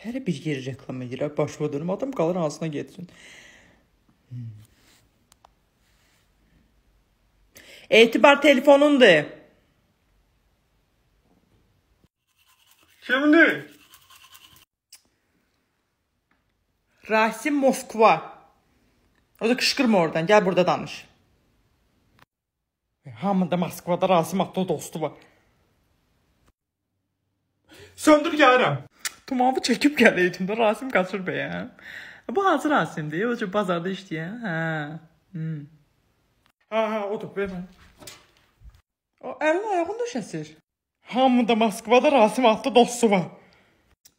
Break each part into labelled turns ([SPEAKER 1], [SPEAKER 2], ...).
[SPEAKER 1] Hər bir yer reklam edirlər, başa dönüm adam kalır ağzına getsin. Hmm. Etibar telefonundur. Kimdir? Rasim Moskva. O da kışkırma oradan. Gel burada danış. E, hamında Moskvada Rasim adlı dostu var. Söndür gəlirəm. Tumanı çəkib gələydim də Rasim qaçır bəyəm. E, bu hansı Rasimdir? O ki bazarda işləyən. Hə. Hmm. Hə, hə, odur belə. O əlini ayağını döşəsir. Hamında Moskvada Rasim adlı dostu var.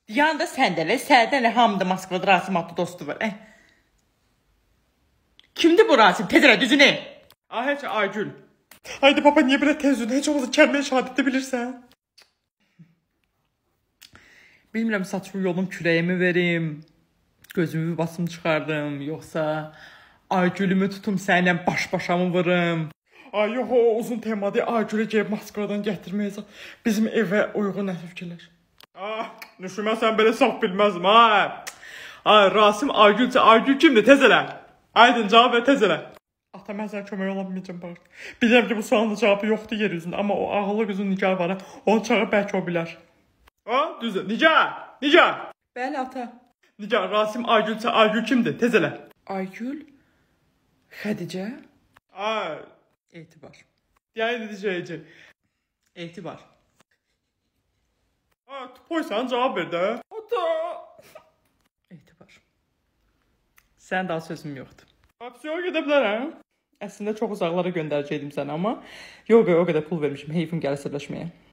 [SPEAKER 1] Yanında səndə elə, səndə elə hamında Moskvada Rasim adlı dostu var. Eh. Kimdir bu Rasim? Tez elə düzünü. Ah, heç Aygül. Haydi baba niyə belə tez düzün? Heç olmasa kəndin şahiddə bilirsən bilmirəm saçımı yolum kürəyimi verim, gözümü basım çıxardım, yoxsa ay gülümü tutum səninlə baş-başamı vurum. Ay yox, o uzun temadır. Ay gülə gəlib Moskvadan gətirməyəcək. Bizim evə uyğun nə fikirlər? Ah, nüşümə sən belə saf bilməzdim, ha. Ay Rasim Aygülcə, Aygül kimdir? Tez elə. Aydın cavab ver, tez elə. Ata, mən sənə kömək ola bilməyəcəm bax. Bilirəm ki, bu sualın cavabı yoxdur yer üzündə, amma o ağıllı qızın nigar var, onu çağır bəlkə o bilər. Ha, düzdür. Nigar, Nigar. Bəli, ata. Nigar, Rasim Aygülsə Aygül kimdir? Tez elə. Aygül, Xədicə. Ay. Etibar. Yəni deyəcək. Etibar. Ha, tupoysan cavab ver də. Ata. Etibar. Sənin daha sözüm yoxdur. Papsiyoya gedə bilərəm. Əslində çox uzaqlara göndərəcəydim səni, amma yox, o qədər pul vermişəm, heyfim gəlir sirləşməyə.